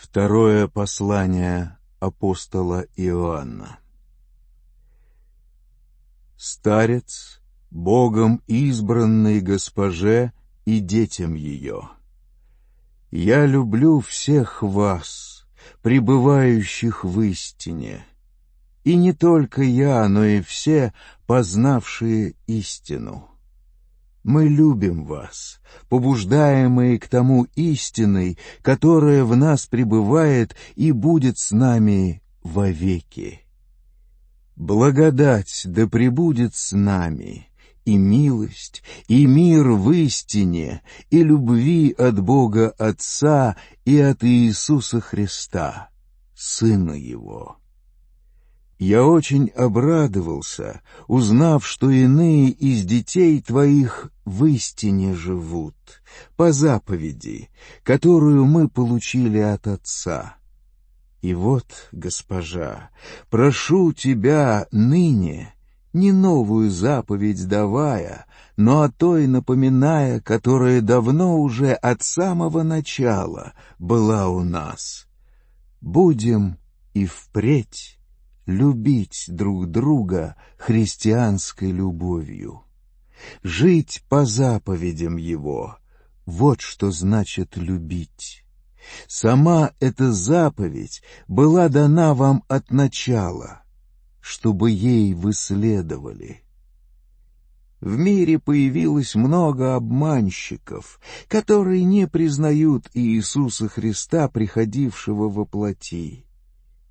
Второе послание апостола Иоанна. Старец, Богом избранной госпоже и детям ее, я люблю всех вас, пребывающих в истине, и не только я, но и все, познавшие истину. Мы любим вас, побуждаемые к тому истиной, которая в нас пребывает и будет с нами вовеки. Благодать да пребудет с нами, и милость, и мир в истине, и любви от Бога Отца и от Иисуса Христа, Сына Его. Я очень обрадовался, узнав, что иные из детей твоих в истине живут, по заповеди, которую мы получили от Отца. И вот, госпожа, прошу тебя ныне, не новую заповедь давая, но о той напоминая, которая давно уже от самого начала была у нас. Будем и впредь любить друг друга христианской любовью. Жить по заповедям Его — вот что значит любить. Сама эта заповедь была дана вам от начала, чтобы ей вы следовали. В мире появилось много обманщиков, которые не признают Иисуса Христа, приходившего во плоти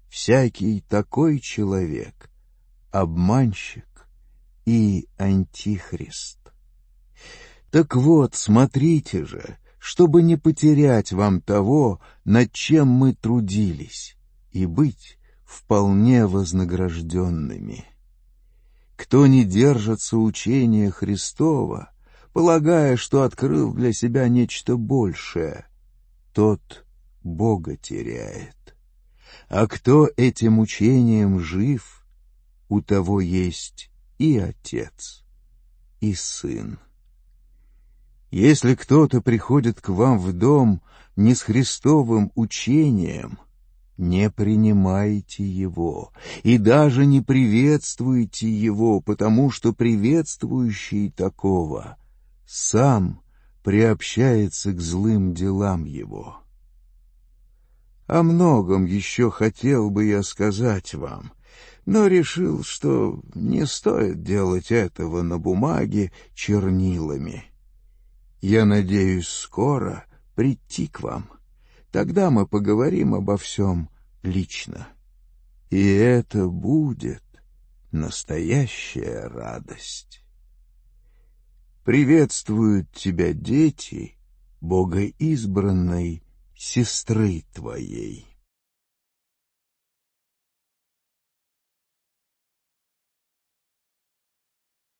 всякий такой человек — обманщик и антихрист. Так вот, смотрите же, чтобы не потерять вам того, над чем мы трудились, и быть вполне вознагражденными. Кто не держится учения Христова, полагая, что открыл для себя нечто большее, тот Бога теряет а кто этим учением жив, у того есть и отец, и сын. Если кто-то приходит к вам в дом не с Христовым учением, не принимайте его и даже не приветствуйте его, потому что приветствующий такого сам приобщается к злым делам его. О многом еще хотел бы я сказать вам, но решил, что не стоит делать этого на бумаге чернилами. Я надеюсь скоро прийти к вам. Тогда мы поговорим обо всем лично. И это будет настоящая радость. Приветствуют тебя дети, Бога избранной сестры твоей.